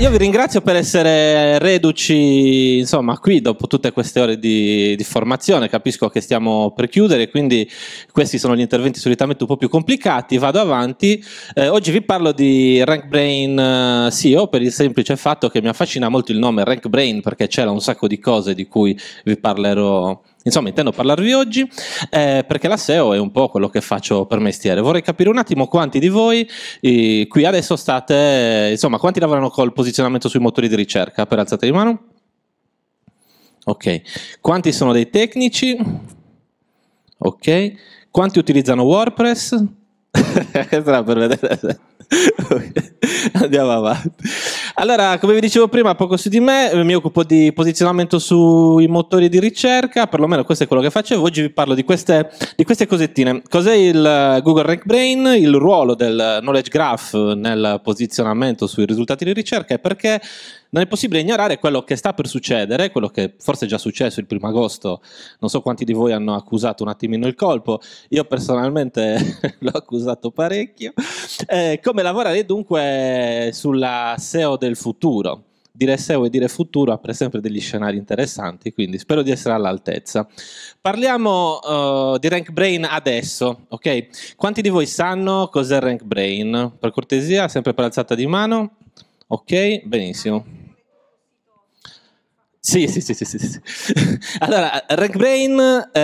io vi ringrazio per essere reduci, insomma, qui dopo tutte queste ore di, di, formazione. Capisco che stiamo per chiudere, quindi questi sono gli interventi solitamente un po' più complicati. Vado avanti. Eh, oggi vi parlo di RankBrain SEO eh, per il semplice fatto che mi affascina molto il nome RankBrain perché c'era un sacco di cose di cui vi parlerò Insomma, intendo parlarvi oggi eh, perché la SEO è un po' quello che faccio per mestiere. Vorrei capire un attimo quanti di voi eh, qui adesso state, insomma, quanti lavorano col posizionamento sui motori di ricerca per alzate di mano? Ok. Quanti sono dei tecnici? Ok. Quanti utilizzano WordPress? Questa era per vedere. Andiamo avanti. Allora, come vi dicevo prima, poco su di me, eh, mi occupo di posizionamento sui motori di ricerca, perlomeno questo è quello che facevo. Oggi vi parlo di queste, di queste cosettine. Cos'è il eh, Google Rank Brain, il ruolo del knowledge graph nel posizionamento sui risultati di ricerca e perché non è possibile ignorare quello che sta per succedere, quello che forse è già successo il primo agosto, non so quanti di voi hanno accusato un attimino il colpo, io personalmente l'ho accusato parecchio, eh, come lavorare dunque sulla SEO del futuro. Dire SEO e dire futuro apre sempre degli scenari interessanti, quindi spero di essere all'altezza. Parliamo uh, di Rank Brain adesso, ok? Quanti di voi sanno cos'è Rank Brain? Per cortesia, sempre per alzata di mano. Ok, benissimo. Sì, sì, sì, sì, sì. Allora, RegBrain è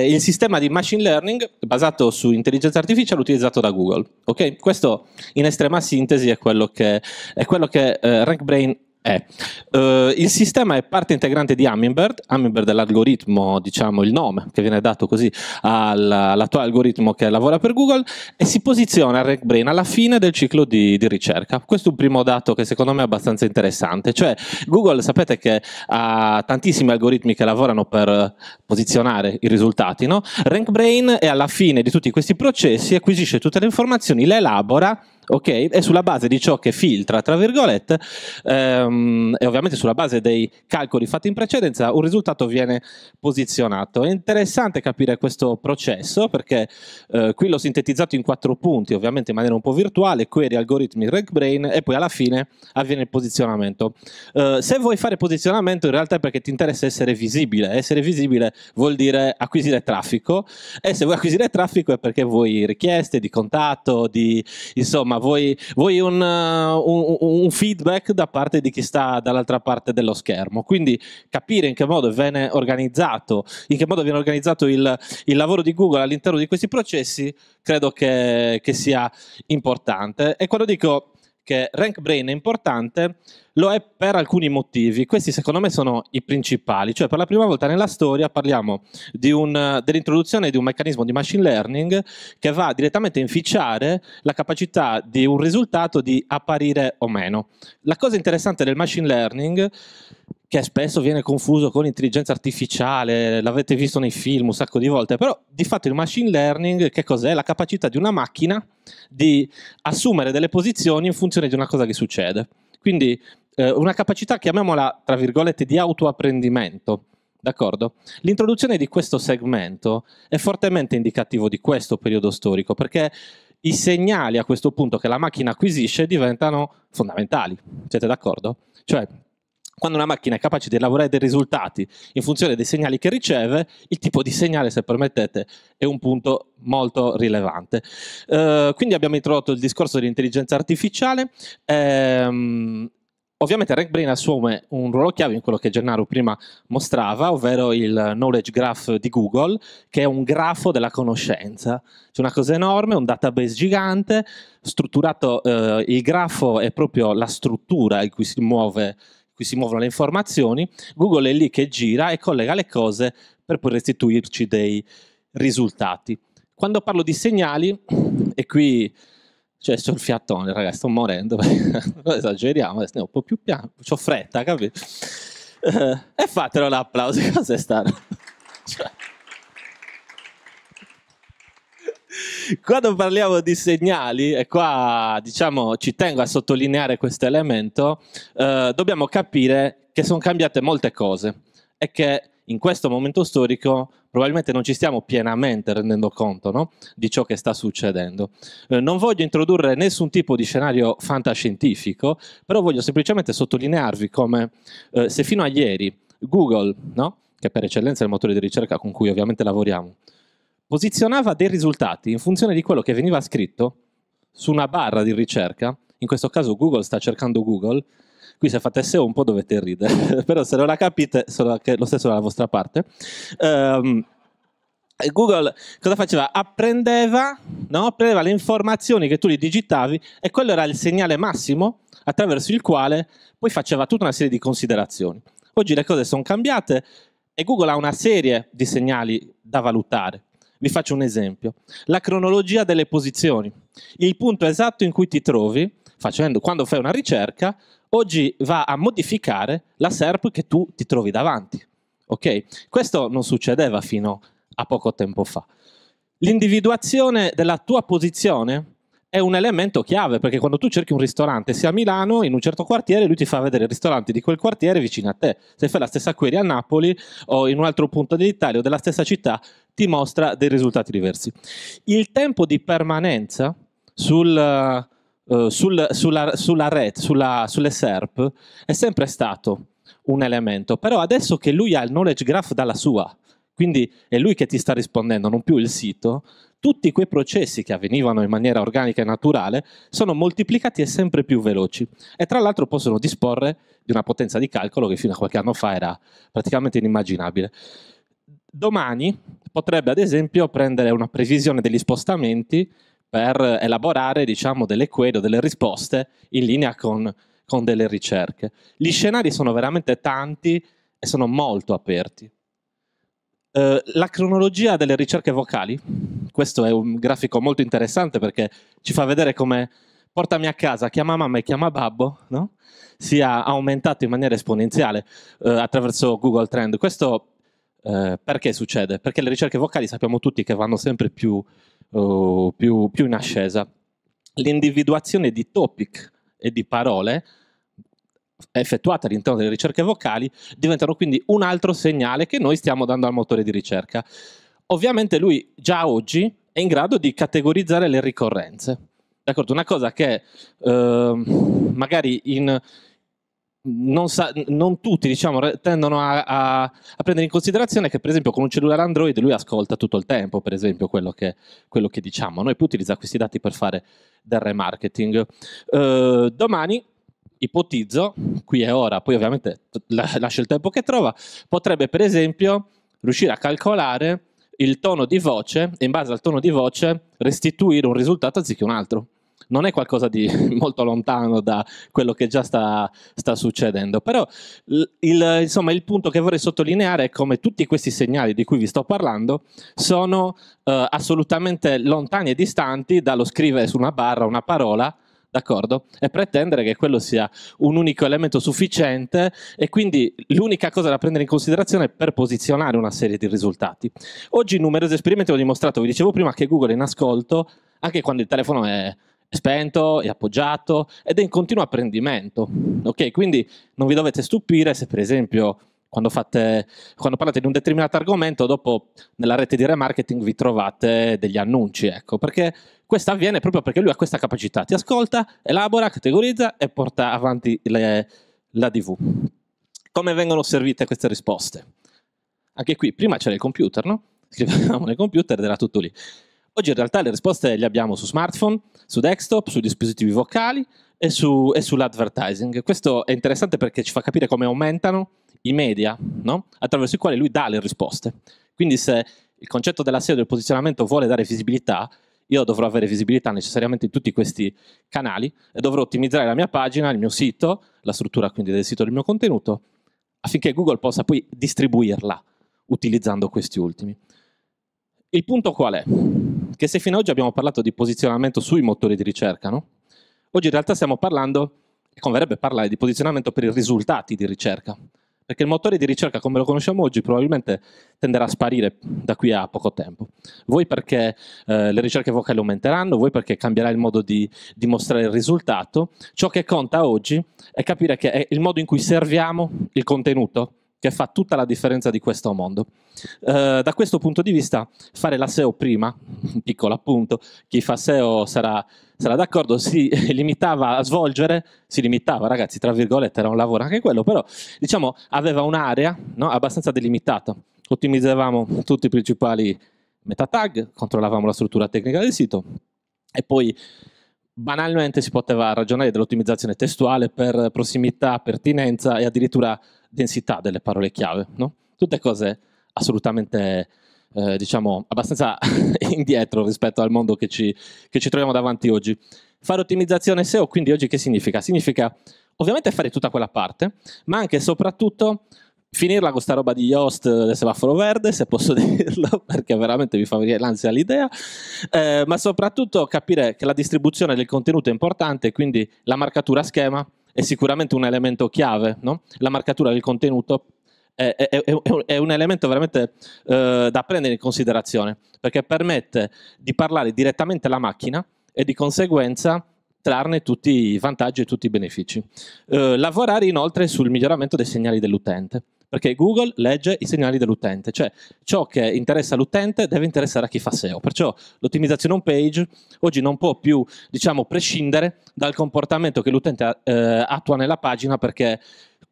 eh, il sistema di machine learning basato su intelligenza artificiale utilizzato da Google. Okay? Questo in estrema sintesi è quello che, è quello che, eh, RegBrain è. Uh, eh, eh, il sistema è parte integrante di Hummingbird. Hummingbird è l'algoritmo, diciamo il nome che viene dato così all'attuale algoritmo che lavora per Google e si posiziona a RackBrain alla fine del ciclo di, di, ricerca. Questo è un primo dato che secondo me è abbastanza interessante. Cioè, Google sapete che ha tantissimi algoritmi che lavorano per posizionare i risultati. No? RankBrain è alla fine di tutti questi processi, acquisisce tutte le informazioni, le elabora ok? E sulla base di ciò che filtra, tra virgolette, ehm, e ovviamente sulla base dei calcoli fatti in precedenza, un risultato viene posizionato. È interessante capire questo processo perché eh, qui l'ho sintetizzato in quattro punti, ovviamente in maniera un po' virtuale, query, algoritmi, RegBrain e poi alla fine avviene il posizionamento. Eh, se vuoi fare posizionamento in realtà è perché ti interessa essere visibile, essere visibile vuol dire acquisire traffico e se vuoi acquisire traffico è perché vuoi richieste di contatto, di insomma insomma, vuoi, vuoi eh, un, un, un, feedback da parte di chi sta dall'altra parte dello schermo. Quindi capire in che modo viene organizzato, in che modo viene organizzato il, il lavoro di Google all'interno di questi processi, credo che, che sia importante. E quando dico che Rank Brain è importante, lo è per alcuni motivi. Questi secondo me sono i principali, cioè per la prima volta nella storia parliamo un, dell'introduzione di un meccanismo di machine learning che va direttamente a inficiare la capacità di un risultato di apparire o meno. La cosa interessante del machine learning che spesso viene confuso con intelligenza artificiale, l'avete visto nei film un sacco di volte, però di fatto il machine learning che cos'è? La capacità di una macchina di assumere delle posizioni in funzione di una cosa che succede. Quindi eh, una capacità, chiamiamola tra virgolette, di autoapprendimento. D'accordo? L'introduzione di questo segmento è fortemente indicativo di questo periodo storico, perché i segnali a questo punto che la macchina acquisisce diventano fondamentali. Siete d'accordo? Cioè, quando una macchina è capace di elaborare dei risultati in funzione dei segnali che riceve, il tipo di segnale, se permettete, è un punto molto rilevante. Eh, quindi abbiamo introdotto il discorso dell'intelligenza artificiale. Ehm, Ovviamente RankBrain assume un ruolo chiave in quello che Gennaro prima mostrava, ovvero il knowledge graph di Google, che è un grafo della conoscenza. C'è una cosa enorme, un database gigante, strutturato, eh, il grafo è proprio la struttura in cui si muove cui si muovono le informazioni, Google è lì che gira e collega le cose per poi restituirci dei risultati. Quando parlo di segnali, e qui cioè il fiatone, ragazzi, sto morendo, non esageriamo, adesso ne ho un po' più piano, ho fretta, capito? e fatelo l'applauso, cos'è stato? cioè, quando parliamo di segnali, e qua diciamo ci tengo a sottolineare questo elemento, eh, dobbiamo capire che sono cambiate molte cose e che in questo momento storico probabilmente non ci stiamo pienamente rendendo conto no? di ciò che sta succedendo. Eh, non voglio introdurre nessun tipo di scenario fantascientifico, però voglio semplicemente sottolinearvi come eh, se fino a ieri Google, no? che per eccellenza è il motore di ricerca con cui ovviamente lavoriamo, posizionava dei risultati in funzione di quello che veniva scritto su una barra di ricerca, in questo caso Google sta cercando Google, qui se fate SEO un po' dovete ridere, però se non la capite sono lo stesso dalla vostra parte. Um, Google cosa faceva? Apprendeva, no? Apprendeva le informazioni che tu gli digitavi e quello era il segnale massimo attraverso il quale poi faceva tutta una serie di considerazioni. Oggi le cose sono cambiate e Google ha una serie di segnali da valutare vi faccio un esempio. La cronologia delle posizioni. Il punto esatto in cui ti trovi facendo, quando fai una ricerca, oggi va a modificare la SERP che tu ti trovi davanti. Okay? Questo non succedeva fino a poco tempo fa. L'individuazione della tua posizione è un elemento chiave perché quando tu cerchi un ristorante, sia a Milano, in un certo quartiere, lui ti fa vedere i ristoranti di quel quartiere vicino a te. Se fai la stessa query a Napoli o in un altro punto dell'Italia o della stessa città, ti mostra dei risultati diversi. Il tempo di permanenza sul, uh, sul, sulla, sulla rete, sulle SERP, è sempre stato un elemento, però adesso che lui ha il knowledge graph dalla sua, quindi è lui che ti sta rispondendo, non più il sito, tutti quei processi che avvenivano in maniera organica e naturale sono moltiplicati e sempre più veloci e tra l'altro possono disporre di una potenza di calcolo che fino a qualche anno fa era praticamente inimmaginabile. Domani potrebbe ad esempio prendere una previsione degli spostamenti per elaborare diciamo, delle query o delle risposte in linea con, con delle ricerche. Gli scenari sono veramente tanti e sono molto aperti. Eh, la cronologia delle ricerche vocali, questo è un grafico molto interessante perché ci fa vedere come portami a casa, chiama mamma e chiama babbo, no? sia aumentato in maniera esponenziale uh, attraverso Google Trend. Questo uh, perché succede? Perché le ricerche vocali sappiamo tutti che vanno sempre più, oh, più, più in ascesa. L'individuazione di topic e di parole effettuate all'interno delle ricerche vocali diventano quindi un altro segnale che noi stiamo dando al motore di ricerca. Ovviamente lui già oggi è in grado di categorizzare le ricorrenze. D'accordo? Una cosa che eh, magari in, non, sa, non, tutti diciamo, tendono a, a, a, prendere in considerazione è che per esempio con un cellulare Android lui ascolta tutto il tempo, per esempio quello che, quello che diciamo, no? e poi utilizza questi dati per fare del remarketing. Eh, domani ipotizzo, qui e ora, poi ovviamente lascio il tempo che trova, potrebbe per esempio riuscire a calcolare il tono di voce e in base al tono di voce restituire un risultato anziché un altro. Non è qualcosa di molto lontano da quello che già sta, sta succedendo, però il, insomma, il, punto che vorrei sottolineare è come tutti questi segnali di cui vi sto parlando sono eh, assolutamente lontani e distanti dallo scrivere su una barra una parola d'accordo? E pretendere che quello sia un unico elemento sufficiente e quindi l'unica cosa da prendere in considerazione per posizionare una serie di risultati. Oggi numerosi esperimenti ho dimostrato, vi dicevo prima, che Google è in ascolto anche quando il telefono è spento, è appoggiato ed è in continuo apprendimento. Ok, quindi non vi dovete stupire se per esempio quando, fate, quando, parlate di un determinato argomento, dopo nella rete di remarketing vi trovate degli annunci, ecco, perché questo avviene proprio perché lui ha questa capacità, ti ascolta, elabora, categorizza e porta avanti le, la DV. Come vengono servite queste risposte? Anche qui, prima c'era il computer, no? Scrivevamo nel computer ed era tutto lì. Oggi in realtà le risposte le abbiamo su smartphone, su desktop, su dispositivi vocali e, su, e sull'advertising. Questo è interessante perché ci fa capire come aumentano i media, no? attraverso i quali lui dà le risposte. Quindi se il concetto della SEO del posizionamento vuole dare visibilità, io dovrò avere visibilità necessariamente in tutti questi canali e dovrò ottimizzare la mia pagina, il mio sito, la struttura quindi del sito del mio contenuto, affinché Google possa poi distribuirla utilizzando questi ultimi. Il punto qual è? Che se fino ad oggi abbiamo parlato di posizionamento sui motori di ricerca, no? oggi in realtà stiamo parlando, e converrebbe parlare di posizionamento per i risultati di ricerca perché il motore di ricerca come lo conosciamo oggi probabilmente tenderà a sparire da qui a poco tempo. Voi perché eh, le ricerche vocali aumenteranno, voi perché cambierà il modo di dimostrare il risultato, ciò che conta oggi è capire che è il modo in cui serviamo il contenuto che fa tutta la differenza di questo mondo. Eh, da questo punto di vista, fare la SEO prima, un piccolo appunto, chi fa SEO sarà, sarà d'accordo, si limitava a svolgere, si limitava, ragazzi, tra virgolette, era un lavoro anche quello, però diciamo aveva un'area no, abbastanza delimitata. Ottimizzavamo tutti i principali meta tag, controllavamo la struttura tecnica del sito e poi banalmente si poteva ragionare dell'ottimizzazione testuale per prossimità, pertinenza e addirittura densità delle parole chiave, no? tutte cose assolutamente, eh, diciamo, abbastanza indietro rispetto al mondo che ci, che ci troviamo davanti oggi. Fare ottimizzazione SEO quindi oggi che significa? Significa ovviamente fare tutta quella parte, ma anche e soprattutto finirla con questa roba di Yoast eh, del semaforo verde, se posso dirlo, perché veramente mi fa venire l'ansia l'idea, eh, ma soprattutto capire che la distribuzione del contenuto è importante, quindi la marcatura schema, è sicuramente un elemento chiave, no? la marcatura del contenuto è, è, è, un elemento veramente eh, da prendere in considerazione, perché permette di parlare direttamente alla macchina e di conseguenza trarne tutti i vantaggi e tutti i benefici. Eh, lavorare inoltre sul miglioramento dei segnali dell'utente perché Google legge i segnali dell'utente, cioè ciò che interessa all'utente deve interessare a chi fa SEO, perciò l'ottimizzazione home page oggi non può più diciamo, prescindere dal comportamento che l'utente eh, attua nella pagina perché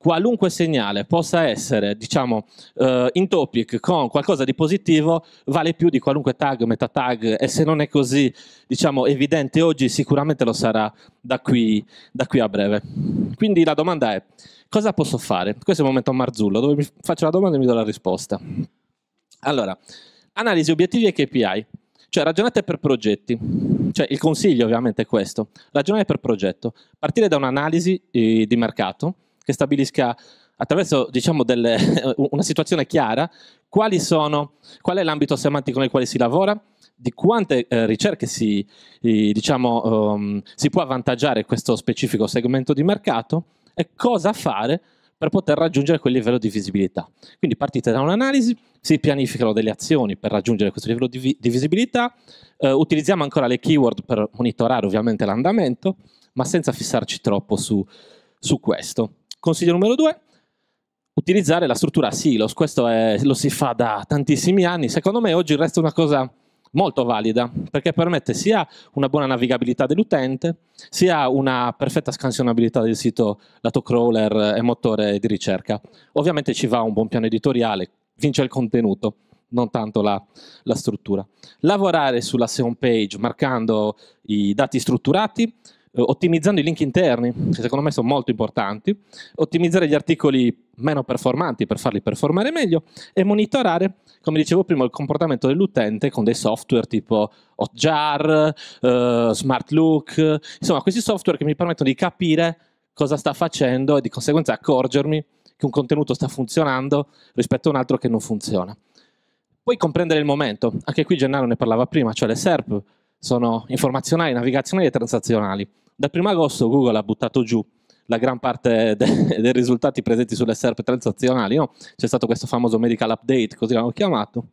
qualunque segnale possa essere, diciamo, eh, in topic con qualcosa di positivo vale più di qualunque tag, meta tag e se non è così, diciamo, evidente oggi sicuramente lo sarà da qui, da qui a breve. Quindi la domanda è, cosa posso fare? Questo è il momento Marzullo, dove mi faccio la domanda e mi do la risposta. Allora, analisi obiettivi e KPI, cioè ragionate per progetti. Cioè, il consiglio ovviamente è questo, ragionare per progetto, partire da un'analisi eh, di mercato, che stabilisca attraverso diciamo, delle, una situazione chiara sono, qual è l'ambito semantico nel quale si lavora, di quante eh, ricerche si, diciamo, um, si può avvantaggiare questo specifico segmento di mercato e cosa fare per poter raggiungere quel livello di visibilità. Quindi partite da un'analisi, si pianificano delle azioni per raggiungere questo livello di, vi di visibilità, eh, utilizziamo ancora le keyword per monitorare ovviamente l'andamento, ma senza fissarci troppo su, su questo. Consiglio numero due, utilizzare la struttura silos. Questo è, lo si fa da tantissimi anni. Secondo me oggi resta una cosa molto valida perché permette sia una buona navigabilità dell'utente sia una perfetta scansionabilità del sito lato crawler e motore di ricerca. Ovviamente ci va un buon piano editoriale, vince il contenuto non tanto la, la struttura. Lavorare sulla home page marcando i dati strutturati, eh, ottimizzando i link interni, che secondo me sono molto importanti, ottimizzare gli articoli meno performanti per farli performare meglio e monitorare, come dicevo prima, il comportamento dell'utente con dei software tipo Hotjar, eh, Look, insomma questi software che mi permettono di capire cosa sta facendo e di conseguenza accorgermi che un contenuto sta funzionando rispetto a un altro che non funziona. Poi comprendere il momento, anche qui Gennaro ne parlava prima, cioè le SERP sono informazionali, navigazionali e transazionali. Dal 1 agosto Google ha buttato giù la gran parte de- dei risultati presenti sulle SERP transazionali, no? c'è stato questo famoso medical update, così l'hanno chiamato.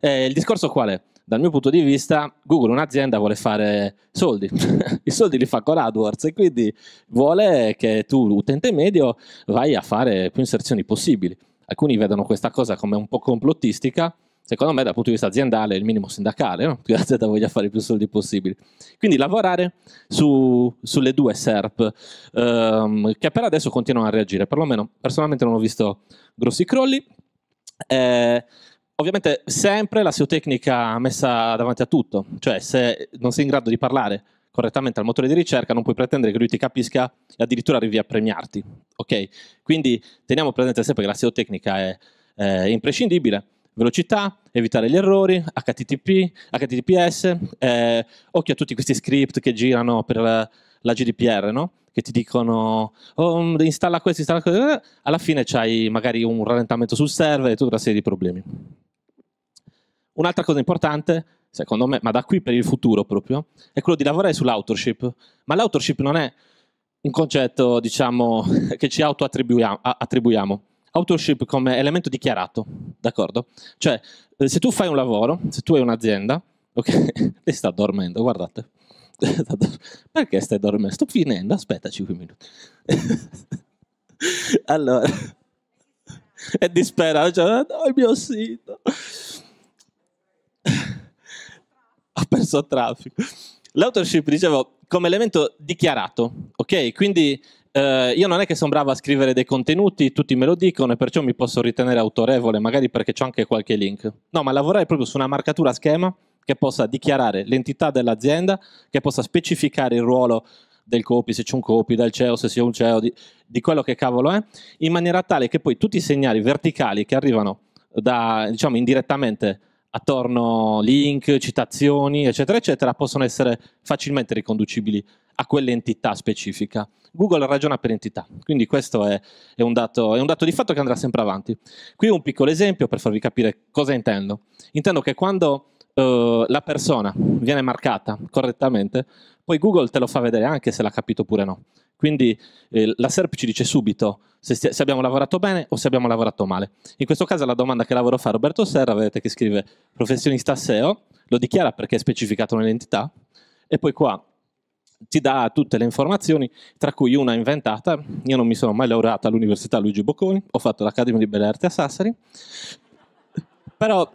E il discorso qual è? Dal mio punto di vista, Google, un'azienda, vuole fare soldi. I soldi li fa con AdWords e quindi vuole che tu, utente medio, vai a fare più inserzioni possibili. Alcuni vedono questa cosa come un po' complottistica, secondo me dal punto di vista aziendale è il minimo sindacale, no? che l'azienda voglia fare più soldi possibili. Quindi lavorare su, sulle due SERP, ehm, che per adesso continuano a reagire, perlomeno personalmente non ho visto grossi crolli. Eh, ovviamente sempre la SEO tecnica messa davanti a tutto, cioè se non sei in grado di parlare correttamente al motore di ricerca non puoi pretendere che lui ti capisca e addirittura arrivi a premiarti, ok? Quindi teniamo presente sempre che la SEO tecnica è, è imprescindibile, velocità, evitare gli errori, HTTP, HTTPS, eh, occhio a tutti questi script che girano per eh, la, la GDPR, no? che ti dicono oh, mm, installa questo, installa quello, eh, alla fine c'hai magari un rallentamento sul server e tutta una serie di problemi. Un'altra cosa importante, secondo me, ma da qui per il futuro proprio, è quello di lavorare sull'autorship. Ma l'autorship non è un concetto, diciamo, che ci autoattribuiamo. Autorship come elemento dichiarato, d'accordo? Cioè, eh, se tu fai un lavoro, se tu hai un'azienda, ok? Lei sta dormendo, guardate. Perché stai dormendo? Sto finendo, aspetta 5 minuti. allora, è disperato, cioè, ah, no, il mio sito. Ho perso traffico. L'autorship, dicevo, come elemento dichiarato, ok? Quindi eh, io non è che sono bravo a scrivere dei contenuti, tutti me lo dicono e perciò mi posso ritenere autorevole, magari perché ho anche qualche link. No, ma lavorare proprio su una marcatura schema che possa dichiarare l'entità dell'azienda, che possa specificare il ruolo del copy, se c'è un copy, del CEO, se sia un CEO, di, di, quello che cavolo è, in maniera tale che poi tutti i segnali verticali che arrivano da, diciamo, indirettamente attorno link, citazioni, eccetera, eccetera, possono essere facilmente riconducibili a quell'entità specifica. Google ragiona per entità, quindi questo è, è, un dato, è, un dato, di fatto che andrà sempre avanti. Qui un piccolo esempio per farvi capire cosa intendo. Intendo che quando eh, la persona viene marcata correttamente, poi Google te lo fa vedere anche se l'ha capito oppure no. Quindi eh, la SERP ci dice subito se, se, abbiamo lavorato bene o se abbiamo lavorato male. In questo caso la domanda che lavoro fa Roberto Serra, vedete che scrive professionista SEO, lo dichiara perché è specificato nell'entità, e poi qua ti dà tutte le informazioni, tra cui una inventata. Io non mi sono mai laureato all'Università Luigi Bocconi, ho fatto l'Accademia di Belle Arti a Sassari. Però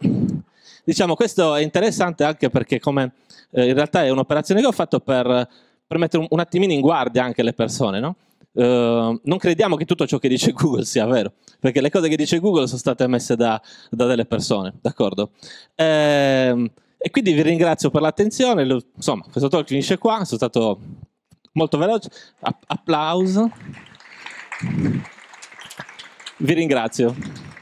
diciamo questo è interessante anche perché come eh, in realtà è un'operazione che ho fatto per, per mettere un, un, attimino in guardia anche le persone, no? Uh, non crediamo che tutto ciò che dice Google sia vero, perché le cose che dice Google sono state messe da, da delle persone, d'accordo? Eh, e quindi vi ringrazio per l'attenzione. Insomma, questo talk finisce qua. Sono stato molto veloce. applauso. Vi ringrazio.